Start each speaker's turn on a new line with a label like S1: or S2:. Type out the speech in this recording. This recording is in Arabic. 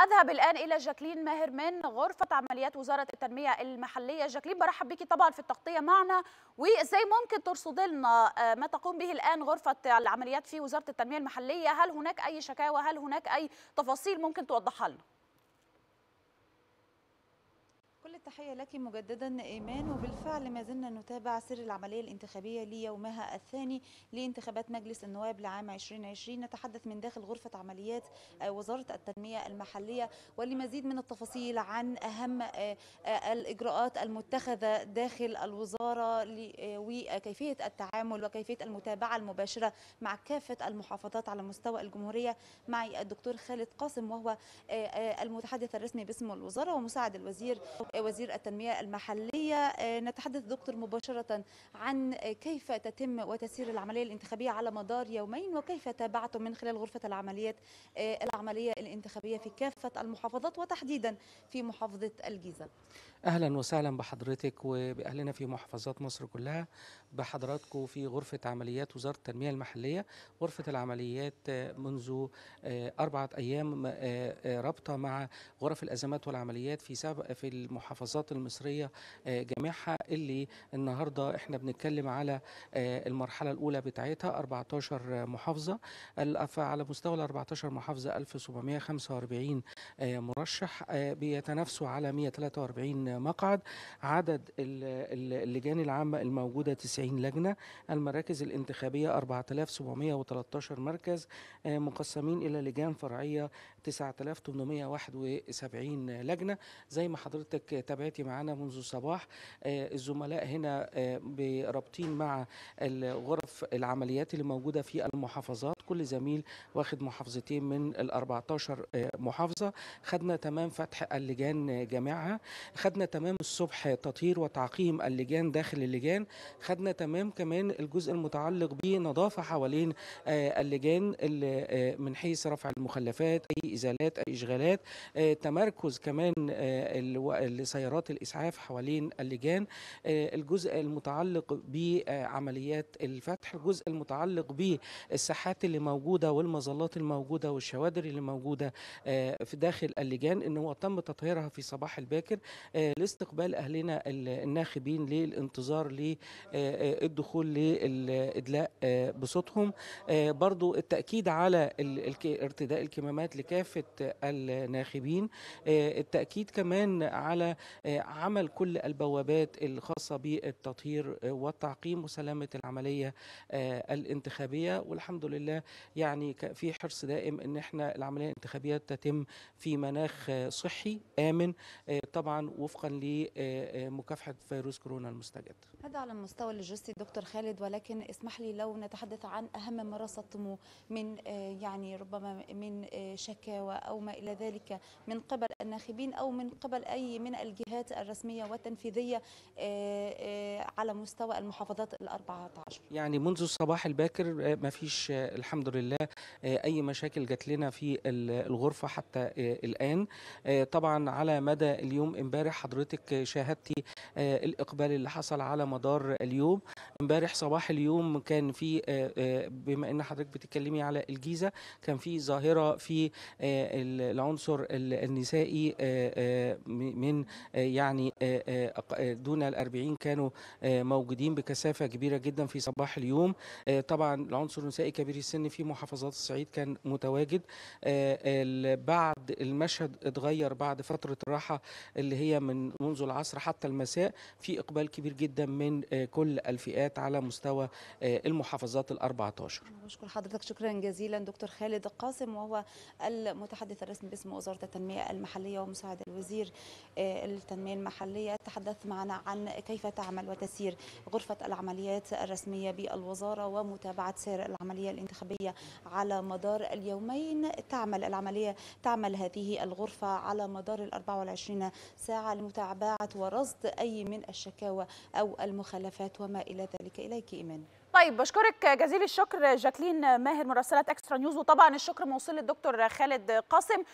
S1: اذهب الان الى جاكلين ماهر من غرفه عمليات وزاره التنميه المحليه جاكلين برحب بك طبعا في التغطيه معنا وازاي ممكن ترصد لنا آه، ما تقوم به الان غرفه العمليات في وزاره التنميه المحليه هل هناك اي شكاوى هل هناك اي تفاصيل ممكن توضحها لنا كل التحية لك مجددا إيمان وبالفعل ما زلنا نتابع سر العملية الانتخابية ليومها الثاني لانتخابات مجلس النواب لعام 2020 نتحدث من داخل غرفة عمليات آه، وزارة التنمية المحلية ولمزيد من التفاصيل عن أهم آه، آه، الإجراءات المتخذة داخل الوزارة وكيفية التعامل وكيفية المتابعة المباشرة مع كافة المحافظات على مستوى الجمهورية معي الدكتور خالد قاسم وهو المتحدث الرسمي باسم الوزارة ومساعد الوزير وزير التنمية المحلية آه، نتحدث دكتور مباشرة عن كيف تتم وتسير العملية الانتخابية على مدار يومين وكيف تابعتم من خلال غرفة العمليات آه، العملية الانتخابية في كافة المحافظات وتحديدا في محافظة الجيزة
S2: أهلا وسهلا بحضرتك وبأهلنا في محافظات مصر كلها بحضراتكم في غرفة عمليات وزارة التنمية المحلية غرفة العمليات آه، منذ أربعة أيام رابطة مع غرف الأزمات والعمليات في في المحافظات المحافظات المصريه آه، جميعها اللي النهارده احنا بنتكلم على آه، المرحله الاولى بتاعتها 14 محافظه على مستوى ال 14 محافظه 1745 آه، مرشح بيتنافسوا على 143 مقعد عدد اللجان العامه الموجوده 90 لجنه المراكز الانتخابيه 4713 مركز مقسمين الى لجان فرعيه 9871 لجنه زي ما حضرتك تابعتي معنا منذ الصباح آه، الزملاء هنا آه، رابطين مع غرف العمليات اللي موجودة في المحافظات كل زميل واخد محافظتين من ال 14 آه، محافظة خدنا تمام فتح اللجان جميعها خدنا تمام الصبح تطهير وتعقيم اللجان داخل اللجان خدنا تمام كمان الجزء المتعلق بنظافة حوالين اللجان من حيث رفع المخلفات أي إزالات أي إشغالات تمركز كمان لسيارات الإسعاف حوالين اللجان آه، الجزء المتعلق بعمليات الفتح الجزء المتعلق بالساحات اللي موجودة والمظلات الموجودة والشوادر اللي موجودة آه، في داخل اللجان إن هو تم تطهيرها في صباح الباكر آه، لاستقبال أهلنا الناخبين للانتظار للدخول للإدلاء بصوتهم برضو التأكيد على ارتداء الكمامات لكافة الناخبين التأكيد كمان على عمل كل البوابات الخاصه بالتطهير والتعقيم وسلامه العمليه آه، الانتخابيه والحمد لله يعني في حرص دائم ان احنا العمليه الانتخابيه تتم في مناخ صحي امن آه، طبعا وفقا لمكافحه آه، فيروس كورونا المستجد.
S1: هذا على المستوى اللوجستي دكتور خالد ولكن اسمح لي لو نتحدث عن اهم ما رصدتموه من يعني ربما من شكاوى او ما الى ذلك من قبل الناخبين او من قبل اي من الجهات الرسمية والتنفيذية آه، آه، على مستوى المحافظات الأربعة عشر
S2: يعني منذ الصباح الباكر آه، ما فيش الحمد لله أي مشاكل جات لنا في الغرفة حتى الآن طبعا على مدى اليوم امبارح حضرتك شاهدتي الإقبال اللي حصل على مدار اليوم امبارح صباح اليوم كان في آه، آه، بما ان حضرتك بتتكلمي على الجيزه كان في ظاهره في آه، العنصر النسائي من يعني دون ال 40 كانوا موجودين بكثافه كبيره جدا في صباح اليوم طبعا العنصر النسائي كبير السن في محافظات الصعيد كان متواجد بعد بعد المشهد اتغير بعد فترة الراحة اللي هي من منذ العصر حتى المساء في إقبال كبير جدا من آه، كل الفئات على مستوى آه، المحافظات ال 14
S1: بشكر حضرتك شكرا جزيلا دكتور خالد القاسم وهو المتحدث الرسمي باسم وزارة التنمية المحلية ومساعد الوزير التنمية آه، المحلية تتحدث معنا عن كيف تعمل وتسير غرفة العمليات الرسمية بالوزارة ومتابعة سير العملية الانتخابية على مدار اليومين تعمل العملية تعمل هذه الغرفة على مدار ال 24 ساعة لمتابعة ورصد أي من الشكاوى أو المخالفات وما إلى ذلك إليك إيمان طيب بشكرك جزيل الشكر جاكلين ماهر مراسلة اكسترا نيوز وطبعا الشكر موصول للدكتور خالد قاسم